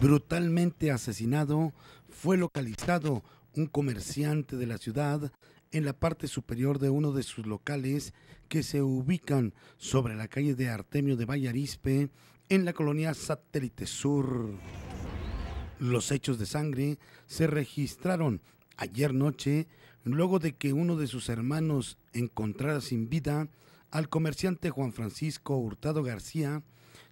Brutalmente asesinado fue localizado un comerciante de la ciudad en la parte superior de uno de sus locales que se ubican sobre la calle de Artemio de Vallarispe en la colonia Satélite Sur. Los hechos de sangre se registraron ayer noche luego de que uno de sus hermanos encontrara sin vida al comerciante Juan Francisco Hurtado García,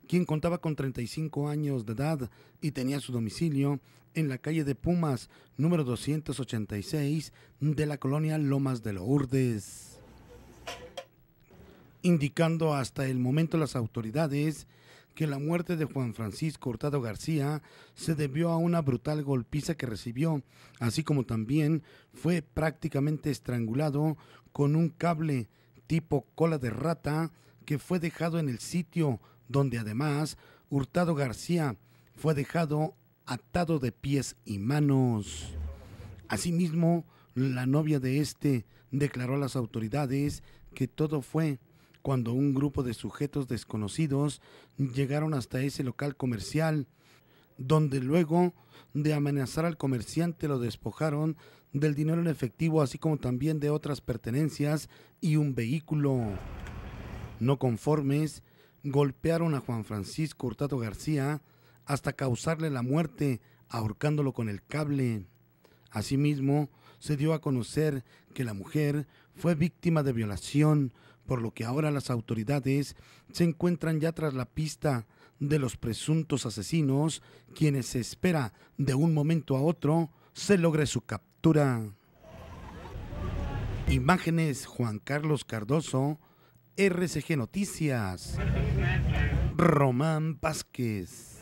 quien contaba con 35 años de edad y tenía su domicilio en la calle de Pumas, número 286 de la colonia Lomas de Lourdes. Indicando hasta el momento las autoridades que la muerte de Juan Francisco Hurtado García se debió a una brutal golpiza que recibió, así como también fue prácticamente estrangulado con un cable tipo cola de rata que fue dejado en el sitio donde además Hurtado García fue dejado atado de pies y manos. Asimismo, la novia de este declaró a las autoridades que todo fue cuando un grupo de sujetos desconocidos llegaron hasta ese local comercial donde luego de amenazar al comerciante lo despojaron del dinero en efectivo, así como también de otras pertenencias y un vehículo. No conformes, golpearon a Juan Francisco Hurtado García hasta causarle la muerte, ahorcándolo con el cable. Asimismo, se dio a conocer que la mujer fue víctima de violación, por lo que ahora las autoridades se encuentran ya tras la pista de los presuntos asesinos, quienes se espera de un momento a otro se logre su captura. Imágenes Juan Carlos Cardoso, RCG Noticias. Román Vázquez.